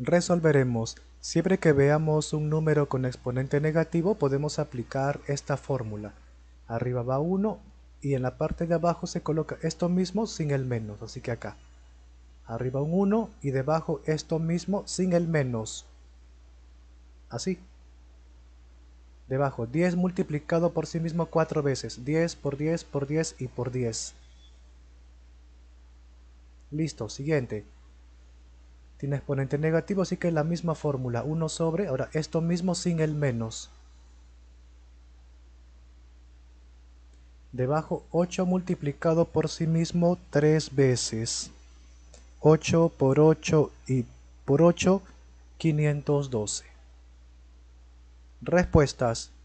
resolveremos. Siempre que veamos un número con exponente negativo podemos aplicar esta fórmula. Arriba va 1 y en la parte de abajo se coloca esto mismo sin el menos, así que acá. Arriba un 1 y debajo esto mismo sin el menos. Así. Debajo 10 multiplicado por sí mismo 4 veces. 10 por 10 por 10 y por 10. Listo, siguiente tiene exponente negativo, así que la misma fórmula, 1 sobre, ahora esto mismo sin el menos. Debajo 8 multiplicado por sí mismo 3 veces. 8 por 8 y por 8, 512. Respuestas.